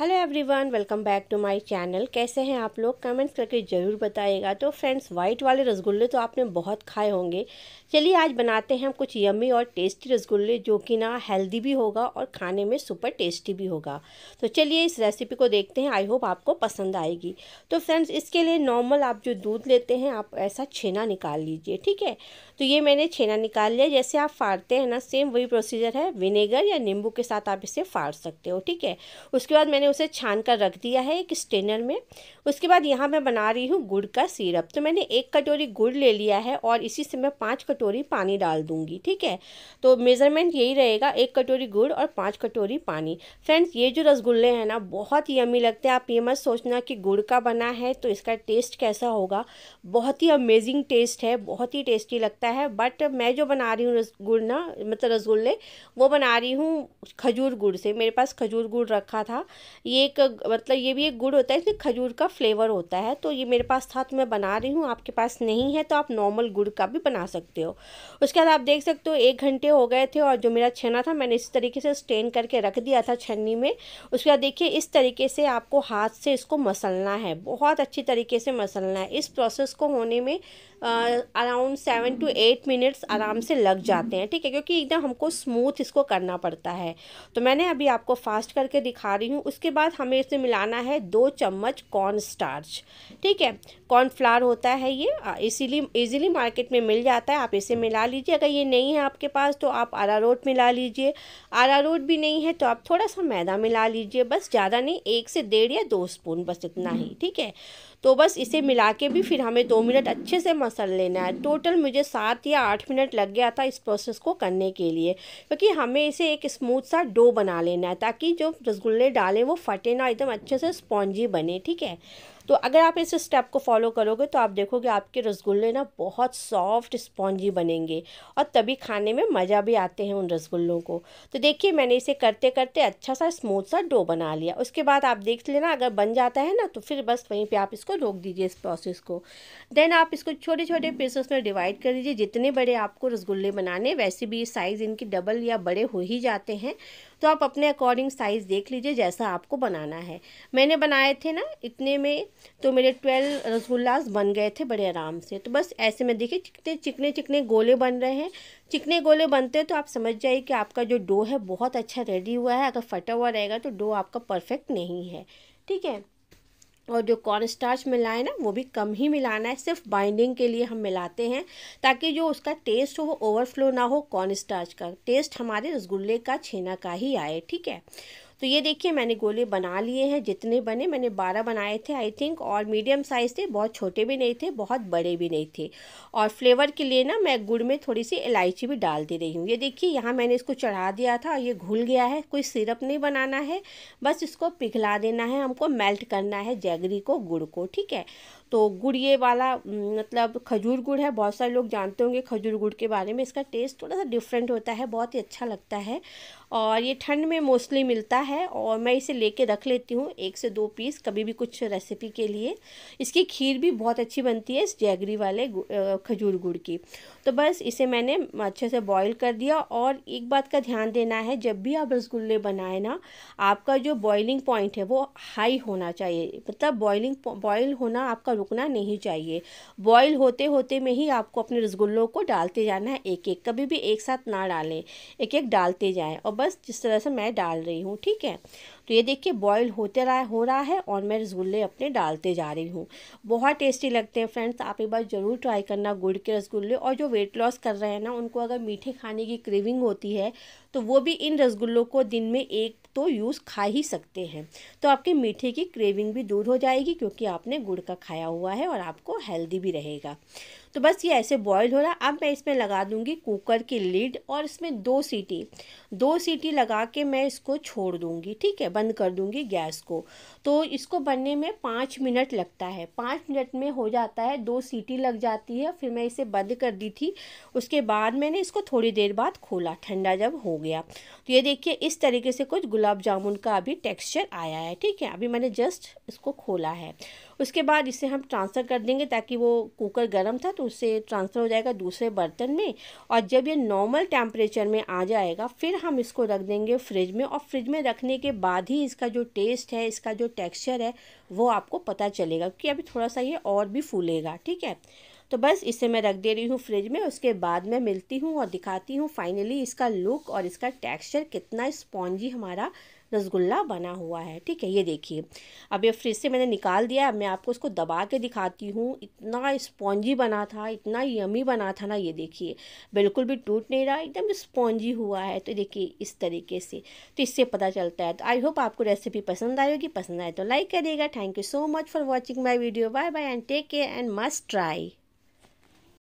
hello everyone welcome back to my channel कैसे हैं आप लोग कमेंट्स करके ज़रूर बताइएगा तो फ्रेंड्स वाइट वाले रसगुल्ले तो आपने बहुत खाए होंगे चलिए आज बनाते हैं हम कुछ यमी और टेस्टी रसगुल्ले जो कि ना हेल्दी भी होगा और खाने में सुपर टेस्टी भी होगा तो चलिए इस रेसिपी को देखते हैं आई होप आपको पसंद आएगी तो फ्रेंड्स इसके लिए नॉर्मल आप जो दूध लेते हैं आप ऐसा छेना निकाल लीजिए ठीक है तो ये मैंने छेना निकाल लिया जैसे आप फाड़ते हैं ना सेम वही प्रोसीजर है विनेगर या नींबू के साथ आप इसे फाड़ सकते हो ठीक है उसके बाद मैंने मैंने उसे छान कर रख दिया है एक स्टेनर में उसके बाद यहाँ मैं बना रही हूँ गुड़ का सिरप तो मैंने एक कटोरी गुड़ ले लिया है और इसी से मैं पाँच कटोरी पानी डाल दूँगी ठीक है तो मेज़रमेंट यही रहेगा एक कटोरी गुड़ और पाँच कटोरी पानी फ्रेंड्स ये जो रसगुल्ले हैं ना बहुत ही अमी लगते हैं आप ये मत सोचना कि गुड़ का बना है तो इसका टेस्ट कैसा होगा बहुत ही अमेजिंग टेस्ट है बहुत ही टेस्टी लगता है बट मैं जो बना रही हूँ रसगुड़ ना मतलब रसगुल्ले वो बना रही हूँ खजूर गुड़ से मेरे पास खजूर गुड़ रखा था ये एक मतलब ये भी एक गुड़ होता है इसमें खजूर का फ्लेवर होता है तो ये मेरे पास था तो मैं बना रही हूँ आपके पास नहीं है तो आप नॉर्मल गुड़ का भी बना सकते हो उसके बाद आप देख सकते हो एक घंटे हो गए थे और जो मेरा छेना था मैंने इस तरीके से स्टेन करके रख दिया था छन्नी में उसके बाद देखिए इस तरीके से आपको हाथ से इसको मसलना है बहुत अच्छी तरीके से मसलना है इस प्रोसेस को होने में around seven to eight minutes आराम से लग जाते हैं ठीक है क्योंकि एकदम हमको स्मूथ इसको करना पड़ता है तो मैंने अभी आपको फास्ट करके दिखा रही हूँ उसके बाद हमें इसे मिलाना है दो चम्मच कॉर्न स्टार्च ठीक है कॉर्न फ्लावर होता है ये इसीलिए ईजिली मार्केट में मिल जाता है आप इसे मिला लीजिए अगर ये नहीं है आपके पास तो आप आरारोट मिला लीजिए आरारोट भी नहीं है तो आप थोड़ा सा मैदा मिला लीजिए बस ज़्यादा नहीं एक से डेढ़ या दो स्पून बस इतना ही ठीक है तो बस इसे मिला के भी फिर हमें दो मिनट अच्छे से मस मसल लेना है टोटल मुझे सात या आठ मिनट लग गया था इस प्रोसेस को करने के लिए क्योंकि हमें इसे एक स्मूथ सा डो बना लेना है ताकि जो रसगुल्ले डालें वो फटे ना एकदम अच्छे से स्पॉन्जी बने ठीक है तो अगर आप इस स्टेप को फॉलो करोगे तो आप देखोगे आपके रसगुल्ले ना बहुत सॉफ्ट स्पॉन्जी बनेंगे और तभी खाने में मज़ा भी आते हैं उन रसगुल्लों को तो देखिए मैंने इसे करते करते अच्छा सा स्मूथ सा डो बना लिया उसके बाद आप देख लेना अगर बन जाता है ना तो फिर बस वहीं पर आप इसको रोक दीजिए इस प्रोसेस को देन आप इसको छोटे छोटे पीसेस में डिवाइड कर दीजिए जितने बड़े आपको रसगुल्ले बनाने वैसे भी साइज़ इनकी डबल या बड़े हो ही जाते हैं तो आप अपने अकॉर्डिंग साइज़ देख लीजिए जैसा आपको बनाना है मैंने बनाए थे ना इतने में तो मेरे ट्वेल्व रसगुल्लास बन गए थे बड़े आराम से तो बस ऐसे में देखिए कितने चिकने चिकने गोले बन रहे हैं चिकने गोले बनते हैं तो आप समझ जाइए कि आपका जो डो है बहुत अच्छा रेडी हुआ है अगर फटा हुआ रहेगा तो डो आपका परफेक्ट नहीं है ठीक है और जो कॉर्न स्टार्च मिलाए ना वो भी कम ही मिलाना है सिर्फ बाइंडिंग के लिए हम मिलाते हैं ताकि जो उसका टेस्ट हो वो ओवरफ्लो ना हो कॉर्नस्टार्च का टेस्ट हमारे रसगुल्ले का छेना का ही आए ठीक है तो ये देखिए मैंने गोले बना लिए हैं जितने बने मैंने बारह बनाए थे आई थिंक और मीडियम साइज़ थे बहुत छोटे भी नहीं थे बहुत बड़े भी नहीं थे और फ्लेवर के लिए ना मैं गुड़ में थोड़ी सी इलायची भी डाल दे रही हूँ ये देखिए यहाँ मैंने इसको चढ़ा दिया था और ये घुल गया है कोई सिरप नहीं बनाना है बस इसको पिघला देना है हमको मेल्ट करना है जैगरी को गुड़ को ठीक है तो गुड़ ये वाला मतलब खजूर गुड़ है बहुत सारे लोग जानते होंगे खजूर गुड़ के बारे में इसका टेस्ट थोड़ा सा डिफरेंट होता है बहुत ही अच्छा लगता है और ये ठंड में मोस्टली मिलता है और मैं इसे लेके रख लेती हूँ एक से दो पीस कभी भी कुछ रेसिपी के लिए इसकी खीर भी बहुत अच्छी बनती है इस जैगरी वाले खजूर गुड़ की तो बस इसे मैंने अच्छे से बॉईल कर दिया और एक बात का ध्यान देना है जब भी आप रसगुल्ले बनाए ना आपका जो बॉइलिंग पॉइंट है वो हाई होना चाहिए मतलब बॉइलिंग बॉयल होना आपका रुकना नहीं चाहिए बॉयल होते होते में ही आपको अपने रसगुल्लों को डालते जाना है एक एक कभी भी एक साथ ना डालें एक एक डालते जाएँ और बस बस जिस तरह से मैं डाल रही हूँ ठीक है तो ये देखिए बॉयल होते रहा हो रहा है और मैं रसगुल्ले अपने डालते जा रही हूँ बहुत टेस्टी लगते हैं फ्रेंड्स आप एक बार ज़रूर ट्राई करना गुड़ के रसगुल्ले और जो वेट लॉस कर रहे हैं ना उनको अगर मीठे खाने की क्रेविंग होती है तो वो भी इन रसगुल्लों को दिन में एक तो यूज़ खा ही सकते हैं तो आपके मीठे की क्रेविंग भी दूर हो जाएगी क्योंकि आपने गुड़ का खाया हुआ है और आपको हेल्दी भी रहेगा तो बस ये ऐसे बॉयल हो रहा अब मैं इसमें लगा दूंगी कुकर की लीड और इसमें दो सीटी दो सीटी लगा के मैं इसको छोड़ दूंगी ठीक है बंद कर दूँगी गैस को तो इसको बनने में पाँच मिनट लगता है पाँच मिनट में हो जाता है दो सीटी लग जाती है फिर मैं इसे बंद कर दी थी उसके बाद मैंने इसको थोड़ी देर बाद खोला ठंडा जब हो गया तो ये देखिए इस तरीके से कुछ गुलाब जामुन का अभी टेक्स्चर आया है ठीक है अभी मैंने जस्ट इसको खोला है उसके बाद इसे हम ट्रांसफ़र कर देंगे ताकि वो कुकर गर्म था तो उससे ट्रांसफ़र हो जाएगा दूसरे बर्तन में और जब ये नॉर्मल टेम्परेचर में आ जाएगा फिर हम इसको रख देंगे फ्रिज में और फ्रिज में रखने के बाद बाद ही इसका जो टेस्ट है इसका जो टेक्सचर है वो आपको पता चलेगा क्योंकि अभी थोड़ा सा ये और भी फूलेगा ठीक है तो बस इसे मैं रख दे रही हूँ फ्रिज में उसके बाद मैं मिलती हूँ और दिखाती हूँ फाइनली इसका लुक और इसका टेक्सचर कितना स्पॉन्जी हमारा रसगुल्ला बना हुआ है ठीक है ये देखिए अब ये फ्रिज से मैंने निकाल दिया अब मैं आपको इसको दबा के दिखाती हूँ इतना स्पॉन्जी बना था इतना यमी बना था ना ये देखिए बिल्कुल भी टूट नहीं रहा एकदम स्पॉन्जी हुआ है तो देखिए इस तरीके से तो इससे पता चलता है तो आई होप आपको रेसिपी पसंद आएगी होगी पसंद आए तो लाइक करिएगा thank you so much for watching my video bye bye and take care and must try